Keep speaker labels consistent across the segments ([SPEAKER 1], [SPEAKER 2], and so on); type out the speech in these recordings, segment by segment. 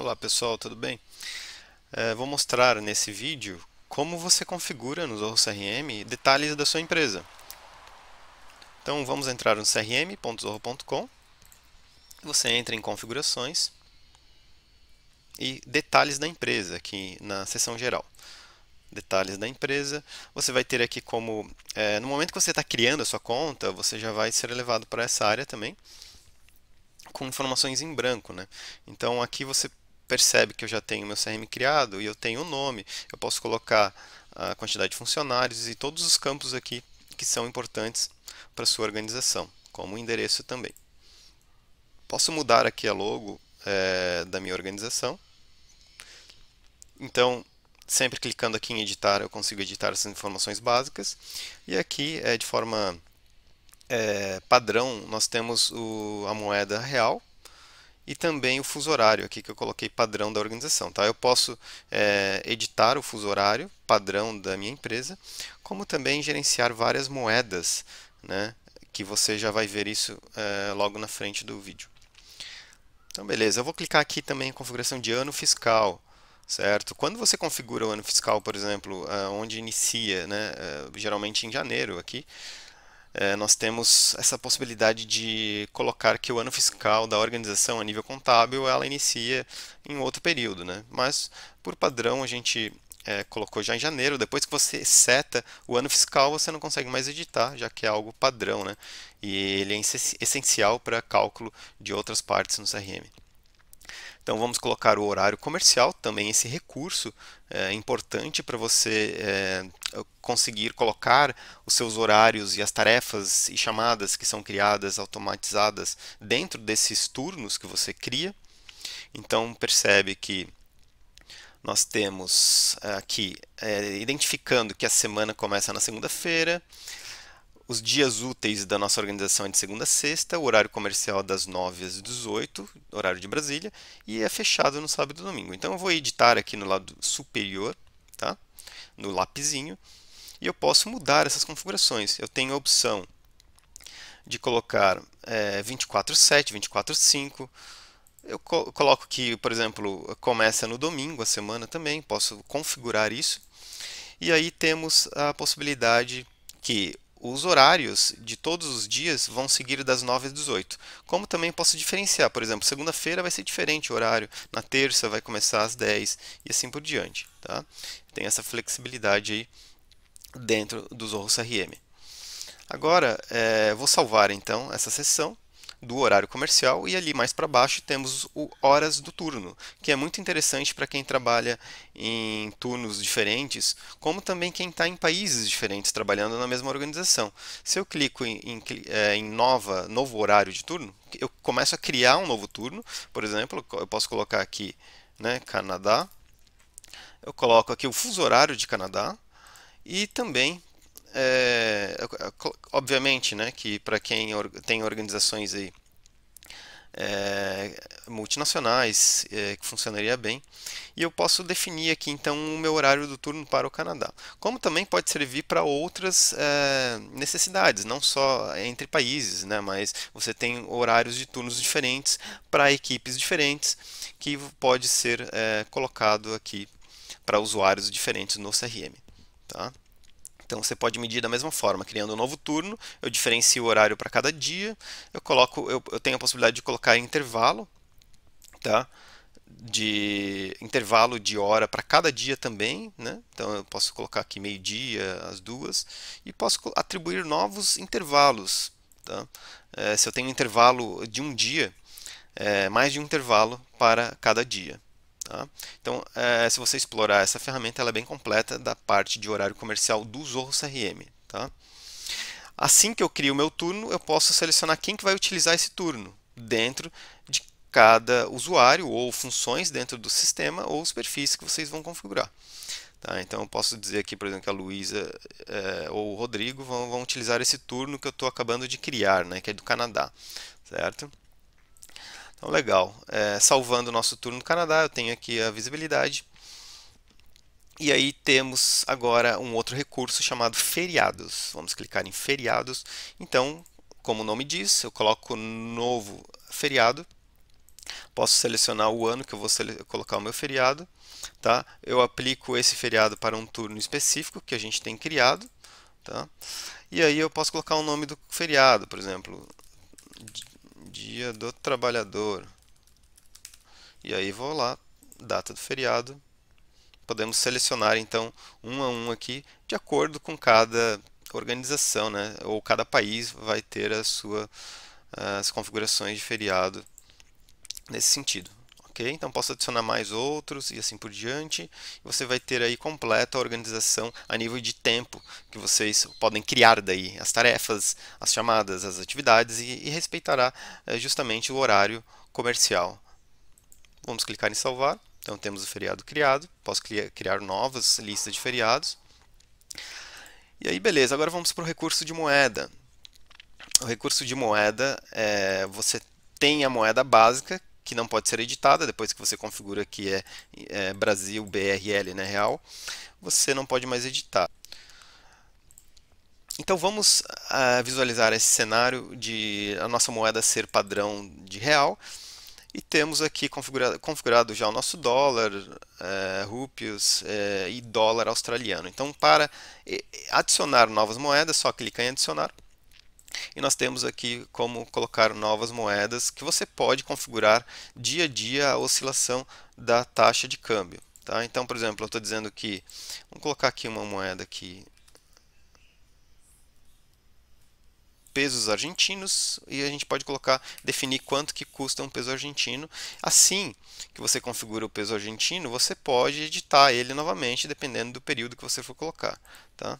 [SPEAKER 1] Olá pessoal, tudo bem? É, vou mostrar nesse vídeo como você configura no Zorro CRM detalhes da sua empresa. Então vamos entrar no crm.zorro.com, você entra em configurações e detalhes da empresa aqui na seção geral. Detalhes da empresa, você vai ter aqui como, é, no momento que você está criando a sua conta, você já vai ser levado para essa área também com informações em branco, né? Então aqui você percebe que eu já tenho meu CRM criado e eu tenho o um nome, eu posso colocar a quantidade de funcionários e todos os campos aqui que são importantes para sua organização, como o endereço também. Posso mudar aqui a logo é, da minha organização. Então, sempre clicando aqui em editar, eu consigo editar essas informações básicas. E aqui, é, de forma é, padrão, nós temos o, a moeda real, e também o fuso horário aqui que eu coloquei padrão da organização. Tá? Eu posso é, editar o fuso horário padrão da minha empresa, como também gerenciar várias moedas, né? que você já vai ver isso é, logo na frente do vídeo. Então, beleza, eu vou clicar aqui também em configuração de ano fiscal certo? Quando você configura o ano fiscal, por exemplo, é, onde inicia, né, é, geralmente em janeiro aqui, é, nós temos essa possibilidade de colocar que o ano fiscal da organização a nível contábil ela inicia em outro período, né? Mas por padrão a gente é, colocou já em janeiro. Depois que você seta o ano fiscal, você não consegue mais editar, já que é algo padrão, né? E ele é essencial para cálculo de outras partes no CRM. Então vamos colocar o horário comercial, também esse recurso é, importante para você é, conseguir colocar os seus horários e as tarefas e chamadas que são criadas automatizadas dentro desses turnos que você cria. Então percebe que nós temos aqui é, identificando que a semana começa na segunda-feira, os dias úteis da nossa organização é de segunda a sexta, o horário comercial é das 9 às 18, horário de Brasília, e é fechado no sábado e domingo. Então eu vou editar aqui no lado superior, tá? no lapizinho, e eu posso mudar essas configurações. Eu tenho a opção de colocar é, 24/7, 24/5. Eu co coloco que, por exemplo, começa no domingo a semana também, posso configurar isso. E aí temos a possibilidade que os horários de todos os dias vão seguir das 9 às 18. Como também posso diferenciar, por exemplo, segunda-feira vai ser diferente o horário, na terça vai começar às 10 e assim por diante. Tá? Tem essa flexibilidade aí dentro do Zorro CRM. Agora, é, vou salvar então essa sessão do horário comercial e ali mais para baixo temos o horas do turno, que é muito interessante para quem trabalha em turnos diferentes, como também quem está em países diferentes trabalhando na mesma organização. Se eu clico em, em, é, em nova, novo horário de turno, eu começo a criar um novo turno, por exemplo, eu posso colocar aqui né, Canadá, eu coloco aqui o fuso horário de Canadá e também é, obviamente, né, que para quem tem organizações aí, é, multinacionais, é, que funcionaria bem, e eu posso definir aqui então o meu horário do turno para o Canadá. Como também pode servir para outras é, necessidades, não só entre países, né, mas você tem horários de turnos diferentes para equipes diferentes, que pode ser é, colocado aqui para usuários diferentes no CRM. Tá? Então você pode medir da mesma forma, criando um novo turno, eu diferencio o horário para cada dia, eu coloco, eu, eu tenho a possibilidade de colocar intervalo, tá? de intervalo de hora para cada dia também, né? Então eu posso colocar aqui meio-dia, as duas, e posso atribuir novos intervalos. Tá? É, se eu tenho um intervalo de um dia, é, mais de um intervalo para cada dia. Tá? Então, é, se você explorar essa ferramenta, ela é bem completa da parte de horário comercial do Zorro CRM. Tá? Assim que eu crio o meu turno, eu posso selecionar quem que vai utilizar esse turno dentro de cada usuário ou funções dentro do sistema ou os perfis que vocês vão configurar. Tá, então eu posso dizer aqui, por exemplo, que a Luísa é, ou o Rodrigo vão, vão utilizar esse turno que eu estou acabando de criar, né, que é do Canadá, certo? Então, legal. É, salvando o nosso turno no Canadá, eu tenho aqui a visibilidade. E aí temos agora um outro recurso chamado feriados. Vamos clicar em feriados. Então, como o nome diz, eu coloco novo feriado. Posso selecionar o ano que eu vou colocar o meu feriado. Tá? Eu aplico esse feriado para um turno específico que a gente tem criado. Tá? E aí eu posso colocar o nome do feriado, por exemplo, Dia do Trabalhador. E aí vou lá, data do feriado. Podemos selecionar então um a um aqui, de acordo com cada organização, né? Ou cada país vai ter a sua as configurações de feriado nesse sentido ok? Então posso adicionar mais outros e assim por diante. Você vai ter aí completa a organização a nível de tempo que vocês podem criar daí as tarefas, as chamadas, as atividades e, e respeitará é, justamente o horário comercial. Vamos clicar em salvar. Então temos o feriado criado. Posso criar novas listas de feriados. E aí, beleza. Agora vamos para o recurso de moeda. O recurso de moeda é você tem a moeda básica, que não pode ser editada, depois que você configura que é, é Brasil BRL, né, real, você não pode mais editar. Então vamos uh, visualizar esse cenário de a nossa moeda ser padrão de real e temos aqui configurado, configurado já o nosso dólar, uh, é, rupios uh, é, e dólar australiano. Então para adicionar novas moedas, só clica em adicionar e nós temos aqui como colocar novas moedas que você pode configurar dia a dia a oscilação da taxa de câmbio. Tá? Então, por exemplo, eu estou dizendo que, vamos colocar aqui uma moeda aqui, pesos argentinos e a gente pode colocar definir quanto que custa um peso argentino. Assim que você configura o peso argentino, você pode editar ele novamente dependendo do período que você for colocar, tá?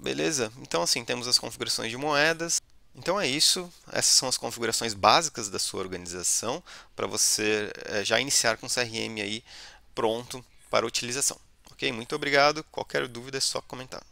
[SPEAKER 1] Beleza? Então assim, temos as configurações de moedas. Então é isso, essas são as configurações básicas da sua organização para você eh, já iniciar com o CRM aí pronto para utilização. Ok? Muito obrigado, qualquer dúvida é só comentar.